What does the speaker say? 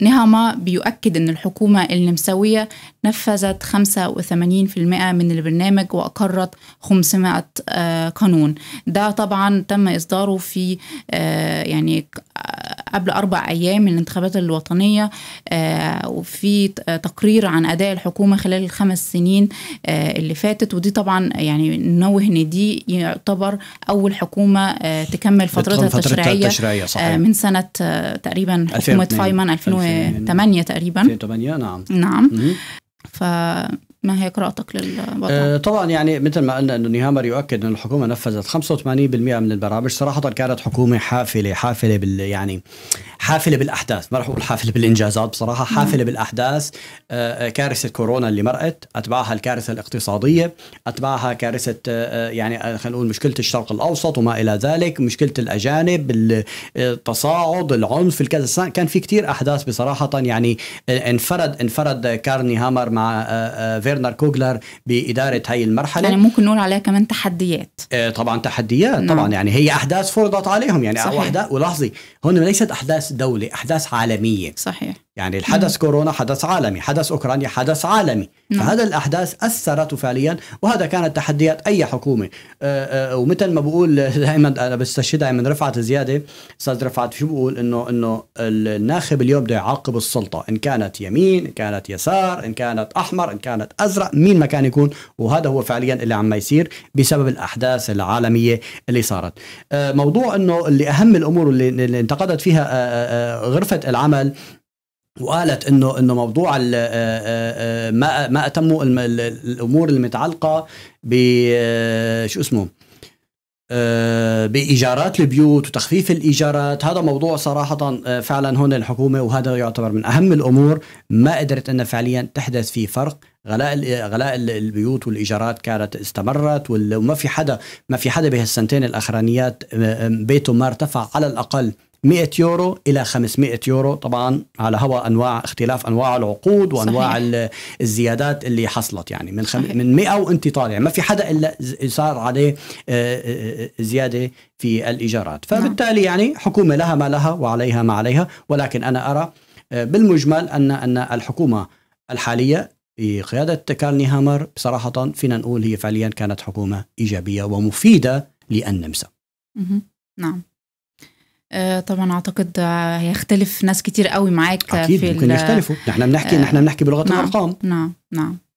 نهما بيؤكد أن الحكومة النمساوية نفذت 85% من البرنامج وأقرت 500 آه، قانون ده طبعا تم إصداره في آه، يعني قبل أربع أيام من الانتخابات الوطنية آه، وفي تقرير عن أداء الحكومة خلال الخمس سنين آه، اللي فاتت ودي طبعا يعني نوه إن دي يعتبر أول حكومة آه، تكمل فترتها التشريعية صحيح. من سنة تقريبا حكومة فايمان 2008 تقريبا 2008 نعم نعم ف ما هي قراءتك للوضع؟ آه، طبعا يعني مثل ما قلنا انه نيهامر يؤكد ان الحكومه نفذت 85% من البرامج صراحه كانت حكومه حافله حافله بال يعني حافله بالاحداث ما راح اقول حافله بالانجازات بصراحه حافله بالاحداث آه، آه، كارثه كورونا اللي مرقت اتبعها الكارثه الاقتصاديه اتبعها كارثه آه، يعني خلينا نقول مشكله الشرق الاوسط وما الى ذلك مشكله الاجانب التصاعد العنف الكذا كان في كثير احداث بصراحه يعني انفرد انفرد كارني هامر مع فيرنر كوغلر باداره هي المرحله يعني ممكن نقول عليها كمان تحديات طبعا تحديات نعم. طبعا يعني هي احداث فرضت عليهم يعني صحيح. ولحظي هون ليست احداث احداث دولة أحداث عالمية صحيح يعني الحدث كورونا حدث عالمي حدث أوكرانيا حدث عالمي م. نعم. فهذا الأحداث أثرت فعليا وهذا كانت تحديات أي حكومة أه أه ومثل ما بقول دائما أنا بستشهدها من رفعت زيادة أستاذ رفعت شو بقول إنه إنه الناخب اليوم بده يعاقب السلطة إن كانت يمين إن كانت يسار إن كانت أحمر إن كانت أزرق مين ما كان يكون وهذا هو فعليا اللي عم يصير بسبب الأحداث العالمية اللي صارت أه موضوع إنه اللي أهم الأمور اللي, اللي انتقدت فيها آه، آه، آه، غرفة العمل وقالت انه انه موضوع آه، آه، آه، ما ما اتموا الامور المتعلقه ب شو اسمه بايجارات البيوت وتخفيف الايجارات هذا موضوع صراحه فعلا هون الحكومه وهذا يعتبر من اهم الامور ما قدرت انها فعليا تحدث فيه فرق غلاء غلاء البيوت والايجارات كانت استمرت وما في حدا ما في حدا بهالسنتين الاخرانيات بيته ما ارتفع على الاقل 100 يورو الى 500 يورو طبعا على هوا انواع اختلاف انواع العقود وانواع صحيح. الزيادات اللي حصلت يعني من خم... من 100 وانت طالع ما في حدا الا صار عليه آه، آه، آه، زياده في الايجارات نعم. فبالتالي يعني حكومه لها ما لها وعليها ما عليها ولكن انا ارى بالمجمل ان ان الحكومه الحاليه بقياده كارني هامر بصراحه فينا نقول هي فعليا كانت حكومه ايجابيه ومفيده للنمسا. نعم. آه، طبعا اعتقد هيختلف ناس كتير قوي معاك اكيد في ممكن يختلفوا نحن بنحكي آه، نحن بنحكي بلغه نعم الارقام نعم نعم